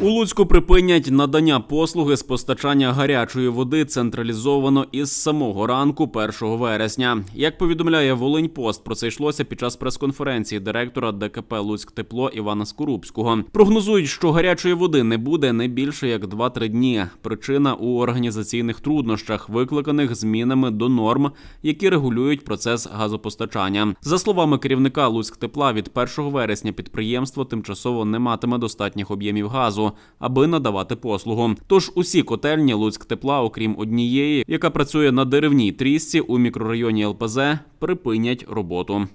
У Луцьку припинять надання послуги з постачання гарячої води централізовано із самого ранку 1 вересня. Як повідомляє Волиньпост, про це йшлося під час прес-конференції директора ДКП Луцьк Тепло Івана Скорубського. Прогнозують, що гарячої води не буде не більше як 2-3 дні. Причина у організаційних труднощах, викликаних змінами до норм, які регулюють процес газопостачання. За словами керівника Луцьк тепла, від 1 вересня підприємство тимчасово не матиме достатніх об'ємів газу аби надавати послугу. Тож усі котельні Луцьк тепла, окрім однієї, яка працює на деревній трісці у мікрорайоні ЛПЗ, припинять роботу.